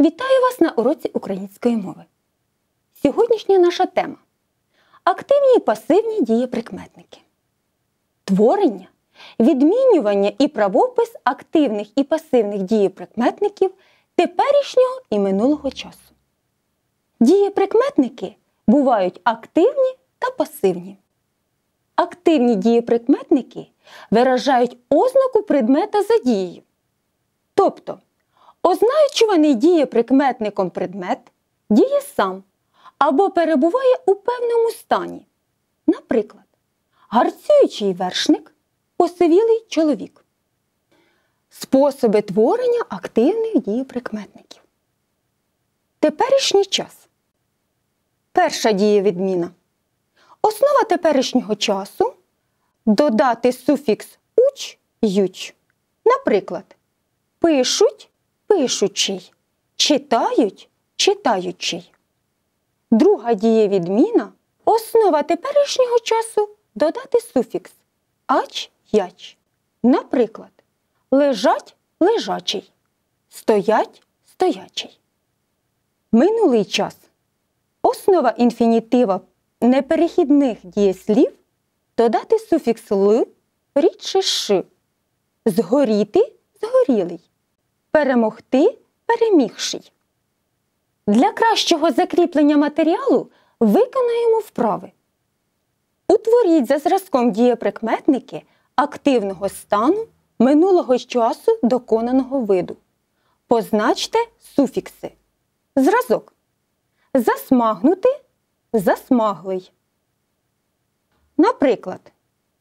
Вітаю вас на уроці української мови. Сьогоднішня наша тема активні і пасивні дієприкметники. Творення, відмінювання і правопис активних і пасивних дієприкметників теперішнього і минулого часу. Дієприкметники бувають активні та пасивні. Активні дієприкметники виражають ознаку предмета за дією. Тобто Означуваний дієприкметником предмет діє сам або перебуває у певному стані. Наприклад, гарцюючий вершник посивілий чоловік. Способи творення активних дієприкметників. Теперішній час. Перша дієвідміна. Основа теперішнього часу додати суфікс уч юч. Наприклад, пишуть пишучий, читають читаючий. Друга дієвідміна основа теперішнього часу додати суфікс ач яч. Наприклад, лежать лежачий, стоять стоячий. Минулий час. Основа інфінітива неперехідних дієслів додати суфікс л рідше ш. Згоріти згорілий. Перемогти перемігший. Для кращого закріплення матеріалу виконаємо вправи. Утворіть за зразком дієприкметники активного стану минулого часу доконаного виду. Позначте суфікси. Зразок. Засмагнути. Засмаглий. Наприклад,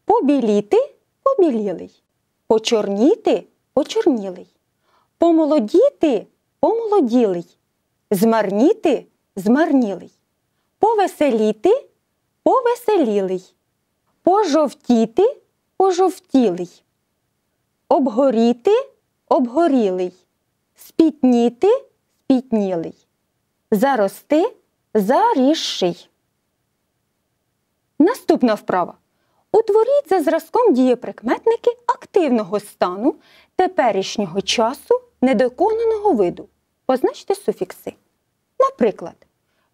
побіліти побілілий. Почорніти почорнілий. Помолодіти помолоділий, змарніти змарнілий, повеселіти повеселілий, пожовтіти пожовтілий, обгоріти обгорілий, спітніти спітнілий, зарости заріжший. Наступна вправа. Утворіть за зразком дієприкметники активного стану теперішнього часу недоконаного виду. Позначте суфікси. Наприклад,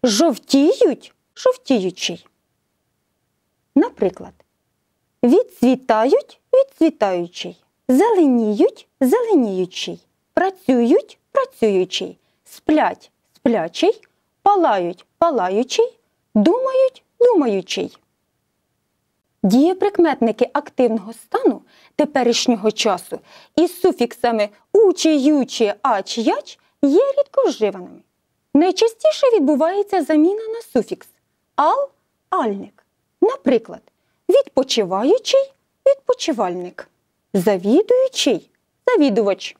жовтіють жовтіючий. Наприклад, відцвітають відцвітаючий, зеленіють зеленіючий, працюють працюючий, сплять сплячий, палають палаючий, думають думаючий. Дієприкметники активного стану теперішнього часу із суфіксами учі, ючі, ач, яч є рідко вживаними. Найчастіше відбувається заміна на суфікс ал альник. Наприклад, відпочиваючий відпочивальник, завідуючий завідувач.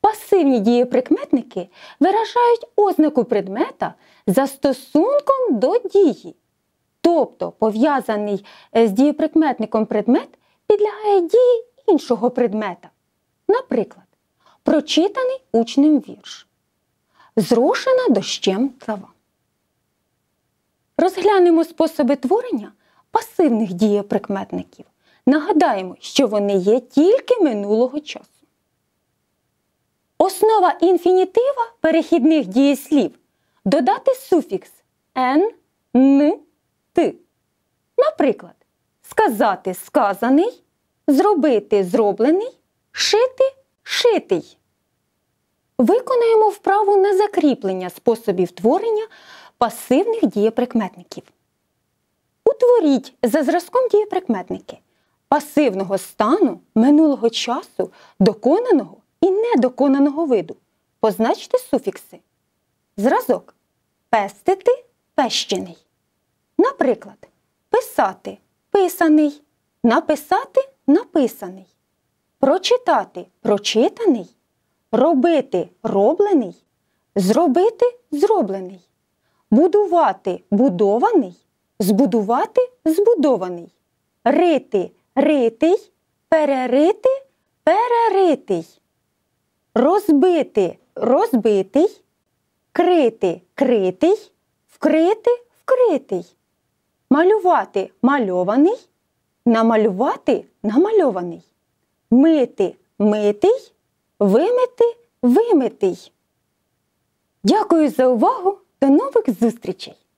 Пасивні дієприкметники виражають ознаку предмета за стосунком до дії тобто пов'язаний е, з дієприкметником предмет, підлягає дії іншого предмета. Наприклад, прочитаний учнем вірш. зрушена дощем трава. Розглянемо способи творення пасивних дієприкметників. Нагадаємо, що вони є тільки минулого часу. Основа інфінітива перехідних дієслів додати суфікс «н», «н», ти. Наприклад, сказати сказаний, зробити зроблений, шити шитий. Виконаємо вправу на закріплення способів творення пасивних дієприкметників. Утворіть за зразком дієприкметники пасивного стану минулого часу доконаного і недоконаного виду. Позначте суфікси. Зразок пестити пещений. Наприклад, писати писаний, написати написаний, прочитати прочитаний, робити роблений, зробити зроблений, будувати будований, збудувати збудований, рити ритий, перерити переритий, розбити розбитий, крити критий, вкрити вкритий. Малювати мальований, намалювати намальований. Мити митий, вимити вимитий. Дякую за увагу. До нових зустрічей!